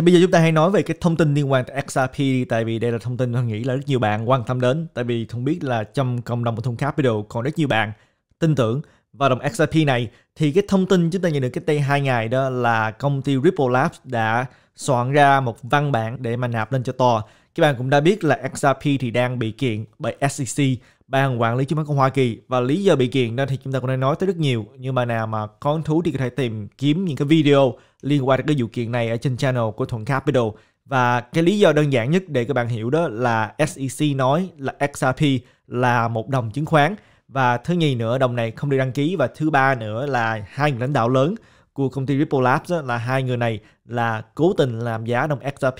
thì bây giờ chúng ta hãy nói về cái thông tin liên quan tới XRP tại vì đây là thông tin tôi nghĩ là rất nhiều bạn quan tâm đến tại vì không biết là trong cộng đồng của Thông Capital còn rất nhiều bạn tin tưởng vào đồng XRP này thì cái thông tin chúng ta nhận được cách đây 2 ngày đó là công ty Ripple Labs đã soạn ra một văn bản để mà nạp lên cho to. Các bạn cũng đã biết là XRP thì đang bị kiện bởi SEC ban quản lý chứng khoán của Hoa Kỳ và lý do bị kiện đó thì chúng ta cũng đã nói tới rất nhiều nhưng mà nào mà con thú thì có thể tìm kiếm những cái video liên quan đến cái vụ kiện này ở trên channel của Thuận Capital và cái lý do đơn giản nhất để các bạn hiểu đó là SEC nói là XRP là một đồng chứng khoán và thứ nhì nữa đồng này không được đăng ký và thứ ba nữa là hai người lãnh đạo lớn của công ty Ripple Labs đó, là hai người này là cố tình làm giá đồng XRP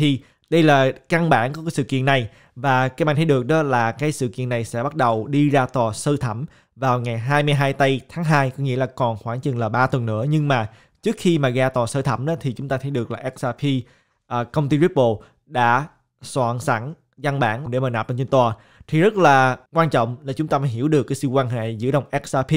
đây là căn bản của cái sự kiện này và các bạn thấy được đó là cái sự kiện này sẽ bắt đầu đi ra tòa sơ thẩm vào ngày 22 tây tháng 2 có nghĩa là còn khoảng chừng là 3 tuần nữa nhưng mà trước khi mà ra tòa sơ thẩm đó thì chúng ta thấy được là XRP uh, à, công ty Ripple đã soạn sẵn văn bản để mà nạp lên trên tòa thì rất là quan trọng là chúng ta mới hiểu được cái sự quan hệ giữa đồng XRP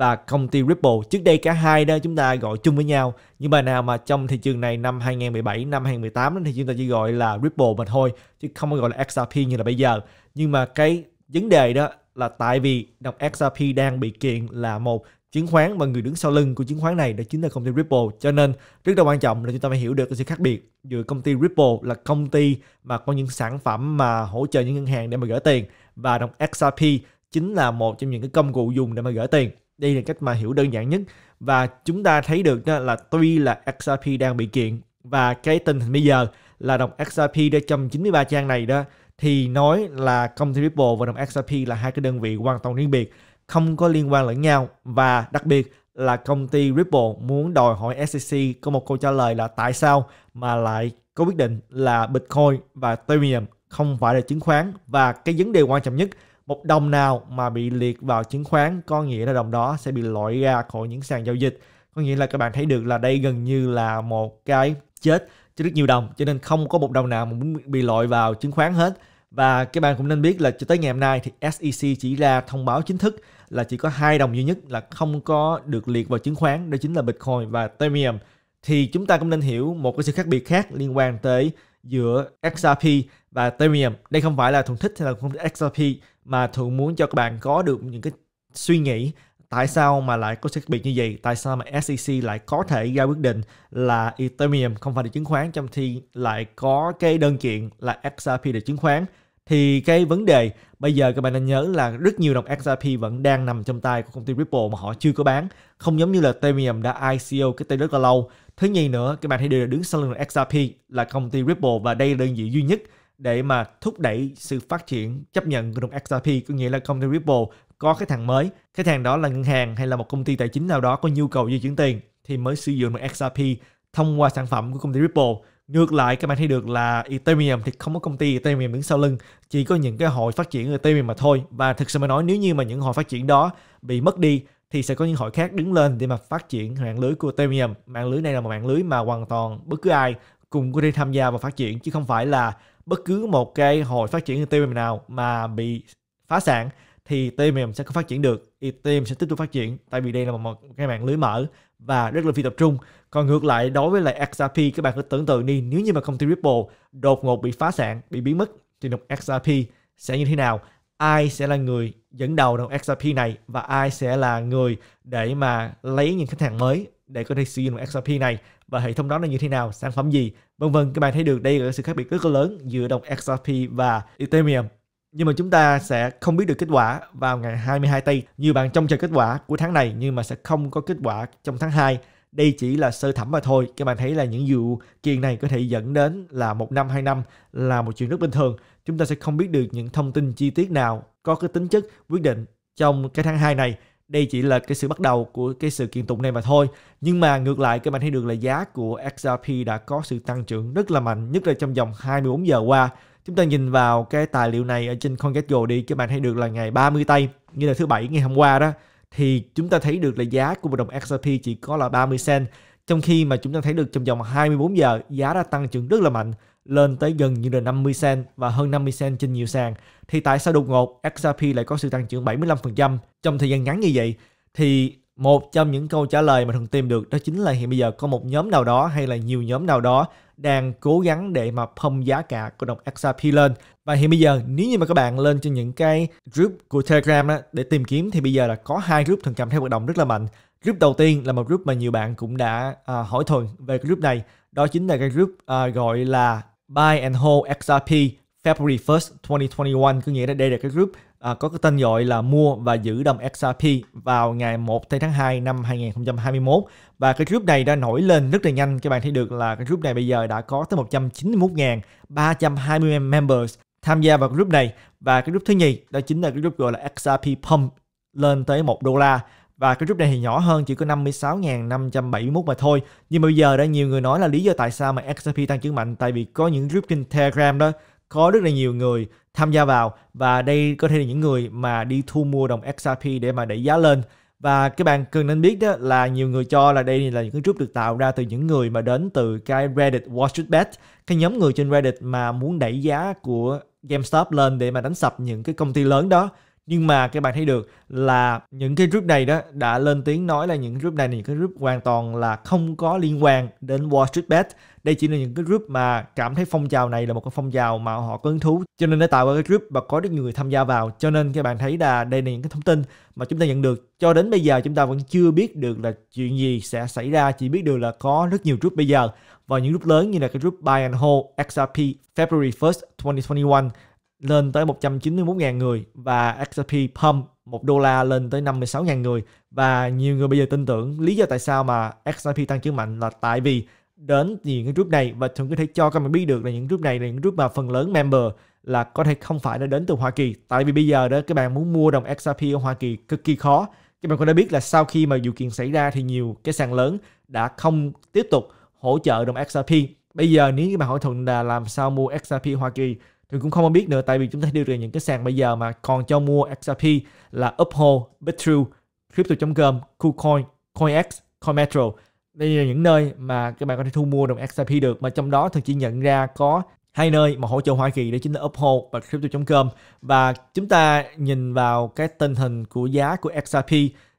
và công ty Ripple. Trước đây cả hai đó chúng ta gọi chung với nhau. Nhưng mà nào mà trong thị trường này năm 2017, năm 2018 thì chúng ta chỉ gọi là Ripple mà thôi chứ không có gọi là XRP như là bây giờ. Nhưng mà cái vấn đề đó là tại vì đồng XRP đang bị kiện là một chứng khoán và người đứng sau lưng của chứng khoán này đó chính là công ty Ripple. Cho nên rất là quan trọng là chúng ta phải hiểu được cái sự khác biệt giữa công ty Ripple là công ty mà có những sản phẩm mà hỗ trợ những ngân hàng để mà gửi tiền và đồng XRP chính là một trong những cái công cụ dùng để mà gửi tiền đây là cách mà hiểu đơn giản nhất và chúng ta thấy được đó là tuy là XRP đang bị kiện và cái tình hình bây giờ là đồng XRP đã trong 93 trang này đó thì nói là công ty Ripple và đồng XRP là hai cái đơn vị hoàn toàn riêng biệt không có liên quan lẫn nhau và đặc biệt là công ty Ripple muốn đòi hỏi SEC có một câu trả lời là tại sao mà lại có quyết định là Bitcoin và Ethereum không phải là chứng khoán và cái vấn đề quan trọng nhất một đồng nào mà bị liệt vào chứng khoán có nghĩa là đồng đó sẽ bị loại ra khỏi những sàn giao dịch có nghĩa là các bạn thấy được là đây gần như là một cái chết cho rất nhiều đồng cho nên không có một đồng nào mà muốn bị loại vào chứng khoán hết và các bạn cũng nên biết là cho tới ngày hôm nay thì SEC chỉ ra thông báo chính thức là chỉ có hai đồng duy nhất là không có được liệt vào chứng khoán đó chính là Bitcoin và Ethereum thì chúng ta cũng nên hiểu một cái sự khác biệt khác liên quan tới giữa XRP và Ethereum đây không phải là thuần thích hay là không thích XRP mà thường muốn cho các bạn có được những cái suy nghĩ tại sao mà lại có sự khác biệt như vậy tại sao mà SEC lại có thể ra quyết định là Ethereum không phải là chứng khoán trong khi lại có cái đơn kiện là XRP là chứng khoán thì cái vấn đề bây giờ các bạn nên nhớ là rất nhiều đồng XRP vẫn đang nằm trong tay của công ty Ripple mà họ chưa có bán không giống như là Ethereum đã ICO cái tên rất là lâu thứ nhì nữa các bạn hãy đều đứng sau lưng XRP là công ty Ripple và đây là đơn vị duy nhất để mà thúc đẩy sự phát triển chấp nhận của đồng XRP có nghĩa là công ty Ripple có khách hàng mới khách hàng đó là ngân hàng hay là một công ty tài chính nào đó có nhu cầu di chuyển tiền thì mới sử dụng một XRP thông qua sản phẩm của công ty Ripple ngược lại các bạn thấy được là Ethereum thì không có công ty Ethereum đứng sau lưng chỉ có những cái hội phát triển Ethereum mà thôi và thực sự mà nói nếu như mà những hội phát triển đó bị mất đi thì sẽ có những hội khác đứng lên để mà phát triển mạng lưới của Ethereum mạng lưới này là một mạng lưới mà hoàn toàn bất cứ ai cùng có thể tham gia và phát triển chứ không phải là bất cứ một cái hồi phát triển Ethereum nào mà bị phá sản thì Ethereum sẽ không phát triển được Ethereum sẽ tiếp tục phát triển tại vì đây là một cái mạng lưới mở và rất là phi tập trung còn ngược lại đối với lại XRP các bạn cứ tưởng tượng đi nếu như mà công ty Ripple đột ngột bị phá sản bị biến mất thì đồng XRP sẽ như thế nào ai sẽ là người dẫn đầu đồng XRP này và ai sẽ là người để mà lấy những khách hàng mới để có thể sử dụng XRP này và hệ thống đó là như thế nào, sản phẩm gì, vân vân. Các bạn thấy được đây là sự khác biệt rất lớn giữa đồng XRP và Ethereum. Nhưng mà chúng ta sẽ không biết được kết quả vào ngày 22 tây. Nhiều bạn trông chờ kết quả của tháng này nhưng mà sẽ không có kết quả trong tháng 2. Đây chỉ là sơ thẩm mà thôi. Các bạn thấy là những vụ kiện này có thể dẫn đến là một năm, hai năm là một chuyện rất bình thường. Chúng ta sẽ không biết được những thông tin chi tiết nào có cái tính chất quyết định trong cái tháng 2 này đây chỉ là cái sự bắt đầu của cái sự kiện tụng này mà thôi. Nhưng mà ngược lại các bạn thấy được là giá của XRP đã có sự tăng trưởng rất là mạnh, nhất là trong vòng 24 giờ qua. Chúng ta nhìn vào cái tài liệu này ở trên CoinGecko đi, các bạn thấy được là ngày 30 tây, như là thứ bảy ngày hôm qua đó, thì chúng ta thấy được là giá của một đồng XRP chỉ có là 30 cent trong khi mà chúng ta thấy được trong vòng 24 giờ giá đã tăng trưởng rất là mạnh lên tới gần như là 50 cent và hơn 50 cent trên nhiều sàn thì tại sao đột ngột XRP lại có sự tăng trưởng 75% trong thời gian ngắn như vậy thì một trong những câu trả lời mà thường tìm được đó chính là hiện bây giờ có một nhóm nào đó hay là nhiều nhóm nào đó đang cố gắng để mà pump giá cả của đồng XRP lên và hiện bây giờ nếu như mà các bạn lên trên những cái group của Telegram đó, để tìm kiếm thì bây giờ là có hai group thường cảm theo hoạt động rất là mạnh Group đầu tiên là một group mà nhiều bạn cũng đã à, hỏi thuần về group này. Đó chính là cái group à, gọi là Buy and Hold XRP February 1st 2021. Có nghĩa là đây là cái group à, có cái tên gọi là mua và giữ đồng XRP vào ngày 1 tháng 2 năm 2021 và cái group này đã nổi lên rất là nhanh các bạn thấy được là cái group này bây giờ đã có tới 191.320 members tham gia vào group này và cái group thứ nhì đó chính là cái group gọi là XRP Pump lên tới 1 đô la và cái group này thì nhỏ hơn chỉ có 56.571 mà thôi. Nhưng mà bây giờ đã nhiều người nói là lý do tại sao mà XRP tăng trưởng mạnh tại vì có những group trên Telegram đó có rất là nhiều người tham gia vào và đây có thể là những người mà đi thu mua đồng XRP để mà đẩy giá lên và các bạn cần nên biết đó là nhiều người cho là đây là những cái group được tạo ra từ những người mà đến từ cái Reddit Wall Street Bet cái nhóm người trên Reddit mà muốn đẩy giá của GameStop lên để mà đánh sập những cái công ty lớn đó nhưng mà các bạn thấy được là những cái group này đó đã lên tiếng nói là những group này là những cái group hoàn toàn là không có liên quan đến Wall Street Bet đây chỉ là những cái group mà cảm thấy phong trào này là một cái phong trào mà họ có hứng thú cho nên đã tạo ra cái group và có rất nhiều người tham gia vào cho nên các bạn thấy là đây là những cái thông tin mà chúng ta nhận được cho đến bây giờ chúng ta vẫn chưa biết được là chuyện gì sẽ xảy ra chỉ biết được là có rất nhiều group bây giờ và những group lớn như là cái group Buy and Hold XRP February 1st 2021 lên tới 191.000 người và XRP pump 1 đô la lên tới 56.000 người và nhiều người bây giờ tin tưởng lý do tại sao mà XRP tăng trưởng mạnh là tại vì đến những cái group này và thường có thể cho các bạn biết được là những group này là những group mà phần lớn member là có thể không phải đã đến từ Hoa Kỳ tại vì bây giờ đó các bạn muốn mua đồng XRP ở Hoa Kỳ cực kỳ khó các bạn cũng đã biết là sau khi mà vụ kiện xảy ra thì nhiều cái sàn lớn đã không tiếp tục hỗ trợ đồng XRP bây giờ nếu các bạn hỏi thuận là làm sao mua XRP Hoa Kỳ thì cũng không biết nữa tại vì chúng ta đưa ra những cái sàn bây giờ mà còn cho mua XRP là Uphold, Bitru, Crypto.com, KuCoin, CoinX, CoinMetro. Đây là những nơi mà các bạn có thể thu mua đồng XRP được mà trong đó thường chỉ nhận ra có hai nơi mà hỗ trợ Hoa Kỳ đó chính là Uphold và Crypto.com và chúng ta nhìn vào cái tình hình của giá của XRP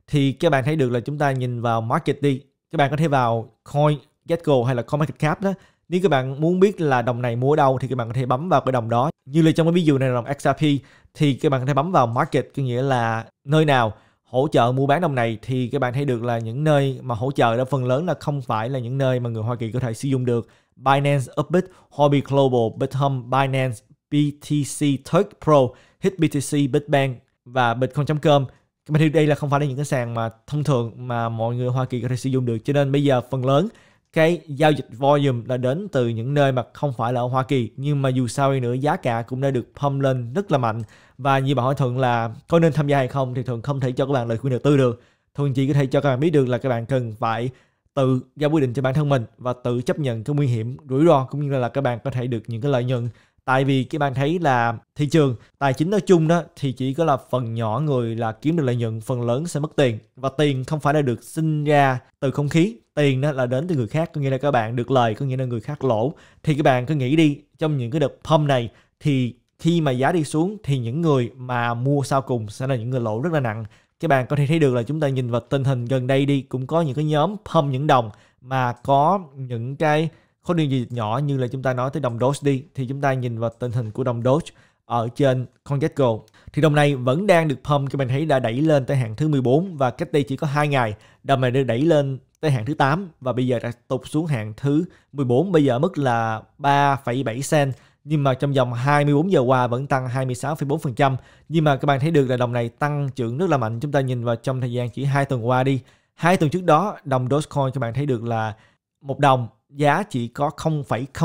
thì các bạn thấy được là chúng ta nhìn vào market đi các bạn có thể vào CoinGecko hay là CoinMarketCap đó nếu các bạn muốn biết là đồng này mua ở đâu thì các bạn có thể bấm vào cái đồng đó. Như là trong cái ví dụ này là đồng XRP thì các bạn có thể bấm vào market có nghĩa là nơi nào hỗ trợ mua bán đồng này thì các bạn thấy được là những nơi mà hỗ trợ đó phần lớn là không phải là những nơi mà người Hoa Kỳ có thể sử dụng được. Binance Upbit, Hobby Global, Bithum, Binance, BTC Turk Pro, HitBTC, Bitbank và Bitcoin.com. Các bạn thấy đây là không phải là những cái sàn mà thông thường mà mọi người Hoa Kỳ có thể sử dụng được cho nên bây giờ phần lớn cái giao dịch volume là đến từ những nơi mà không phải là ở Hoa Kỳ nhưng mà dù sao đi nữa giá cả cũng đã được pump lên rất là mạnh và như bạn hỏi Thuận là có nên tham gia hay không thì Thuận không thể cho các bạn lời khuyên đầu tư được Thuận chỉ có thể cho các bạn biết được là các bạn cần phải tự ra quyết định cho bản thân mình và tự chấp nhận cái nguy hiểm rủi ro cũng như là các bạn có thể được những cái lợi nhuận tại vì các bạn thấy là thị trường tài chính nói chung đó thì chỉ có là phần nhỏ người là kiếm được lợi nhuận phần lớn sẽ mất tiền và tiền không phải là được sinh ra từ không khí tiền đó là đến từ người khác có nghĩa là các bạn được lời có nghĩa là người khác lỗ thì các bạn cứ nghĩ đi trong những cái đợt pump này thì khi mà giá đi xuống thì những người mà mua sau cùng sẽ là những người lỗ rất là nặng các bạn có thể thấy được là chúng ta nhìn vào tình hình gần đây đi cũng có những cái nhóm pump những đồng mà có những cái khối điều gì nhỏ như là chúng ta nói tới đồng Doge đi thì chúng ta nhìn vào tình hình của đồng Doge ở trên CoinGecko thì đồng này vẫn đang được pump cho mình thấy đã đẩy lên tới hạng thứ 14 và cách đây chỉ có 2 ngày đồng này đã đẩy lên tới hạng thứ 8 và bây giờ đã tụt xuống hạng thứ 14 bây giờ mức là 3,7 cent nhưng mà trong vòng 24 giờ qua vẫn tăng 26,4% nhưng mà các bạn thấy được là đồng này tăng trưởng rất là mạnh chúng ta nhìn vào trong thời gian chỉ hai tuần qua đi hai tuần trước đó đồng Dogecoin các bạn thấy được là một đồng giá chỉ có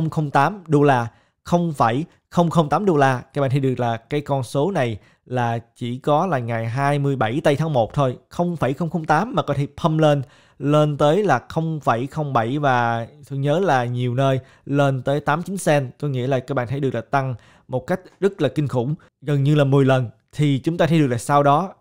0,008 đô la 0,008 đô la các bạn thấy được là cái con số này là chỉ có là ngày 27 tây tháng 1 thôi 0,008 mà có thể pump lên lên tới là 0,07 và tôi nhớ là nhiều nơi lên tới 89 cent tôi nghĩ là các bạn thấy được là tăng một cách rất là kinh khủng gần như là 10 lần thì chúng ta thấy được là sau đó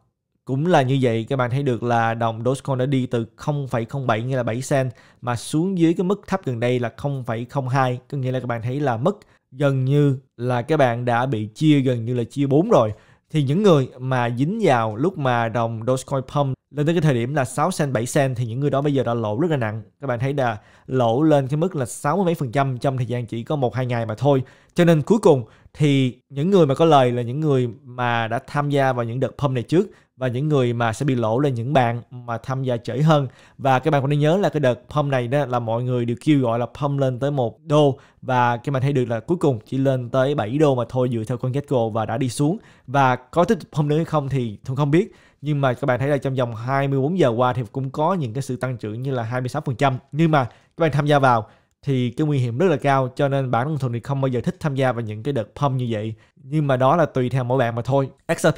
cũng là như vậy các bạn thấy được là đồng Dogecoin đã đi từ 0,07 nghĩa là 7 cent mà xuống dưới cái mức thấp gần đây là 0,02 có nghĩa là các bạn thấy là mất gần như là các bạn đã bị chia gần như là chia 4 rồi thì những người mà dính vào lúc mà đồng Dogecoin pump lên tới cái thời điểm là 6 cent 7 cent thì những người đó bây giờ đã lỗ rất là nặng. Các bạn thấy là lỗ lên cái mức là 60 mấy phần trăm trong thời gian chỉ có 1 2 ngày mà thôi. Cho nên cuối cùng thì những người mà có lời là những người mà đã tham gia vào những đợt pump này trước và những người mà sẽ bị lỗ là những bạn mà tham gia trễ hơn và các bạn cũng nên nhớ là cái đợt pump này đó là mọi người đều kêu gọi là pump lên tới một đô và các bạn thấy được là cuối cùng chỉ lên tới 7 đô mà thôi dựa theo con Gecko và đã đi xuống và có tiếp tục pump nữa hay không thì tôi không biết nhưng mà các bạn thấy là trong vòng 24 giờ qua thì cũng có những cái sự tăng trưởng như là 26% nhưng mà các bạn tham gia vào thì cái nguy hiểm rất là cao cho nên bản thân thuần thì không bao giờ thích tham gia vào những cái đợt pump như vậy nhưng mà đó là tùy theo mỗi bạn mà thôi XRP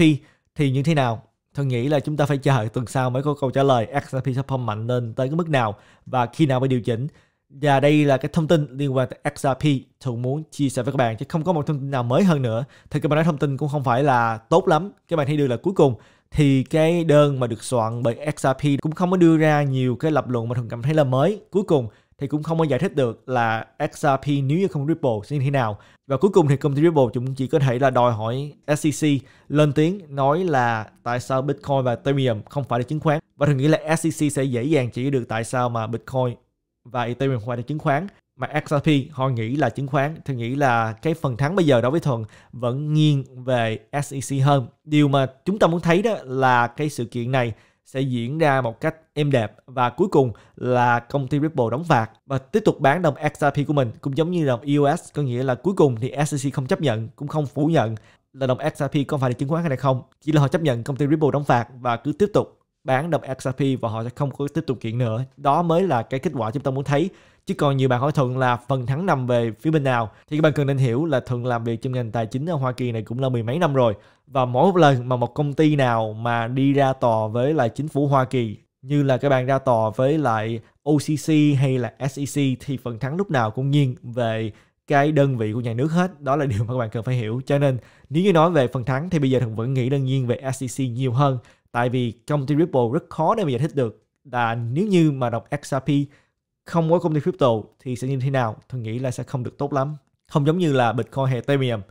thì như thế nào Tôi nghĩ là chúng ta phải chờ tuần sau mới có câu trả lời S&P 500 mạnh lên tới cái mức nào và khi nào mới điều chỉnh. Và đây là cái thông tin liên quan tới XRP thường muốn chia sẻ với các bạn chứ không có một thông tin nào mới hơn nữa. Thì các bạn nói thông tin cũng không phải là tốt lắm. Các bạn thấy được là cuối cùng thì cái đơn mà được soạn bởi XRP cũng không có đưa ra nhiều cái lập luận mà thường cảm thấy là mới. Cuối cùng thì cũng không có giải thích được là XRP nếu như không Ripple sẽ như thế nào. Và cuối cùng thì công ty Ripple cũng chỉ có thể là đòi hỏi SEC lên tiếng nói là tại sao Bitcoin và Ethereum không phải là chứng khoán. Và thường nghĩ là SEC sẽ dễ dàng chỉ được tại sao mà Bitcoin và Ethereum không phải là chứng khoán mà XRP họ nghĩ là chứng khoán thì nghĩ là cái phần thắng bây giờ đối với Thuận vẫn nghiêng về SEC hơn. Điều mà chúng ta muốn thấy đó là cái sự kiện này sẽ diễn ra một cách êm đẹp và cuối cùng là công ty Ripple đóng phạt và tiếp tục bán đồng XRP của mình cũng giống như đồng EOS có nghĩa là cuối cùng thì SEC không chấp nhận cũng không phủ nhận là đồng XRP có phải là chứng khoán hay không chỉ là họ chấp nhận công ty Ripple đóng phạt và cứ tiếp tục bán đồng XRP và họ sẽ không có tiếp tục kiện nữa đó mới là cái kết quả chúng ta muốn thấy chứ còn nhiều bạn hỏi thuận là phần thắng nằm về phía bên nào thì các bạn cần nên hiểu là thuận làm việc trong ngành tài chính ở Hoa Kỳ này cũng là mười mấy năm rồi và mỗi một lần mà một công ty nào mà đi ra tòa với lại chính phủ Hoa Kỳ như là các bạn ra tòa với lại OCC hay là SEC thì phần thắng lúc nào cũng nghiêng về cái đơn vị của nhà nước hết đó là điều mà các bạn cần phải hiểu cho nên nếu như nói về phần thắng thì bây giờ thường vẫn nghĩ đơn nhiên về SEC nhiều hơn tại vì công ty Ripple rất khó để mà giải thích được là nếu như mà đọc XRP không có công ty crypto thì sẽ như thế nào thường nghĩ là sẽ không được tốt lắm không giống như là Bitcoin hay Ethereum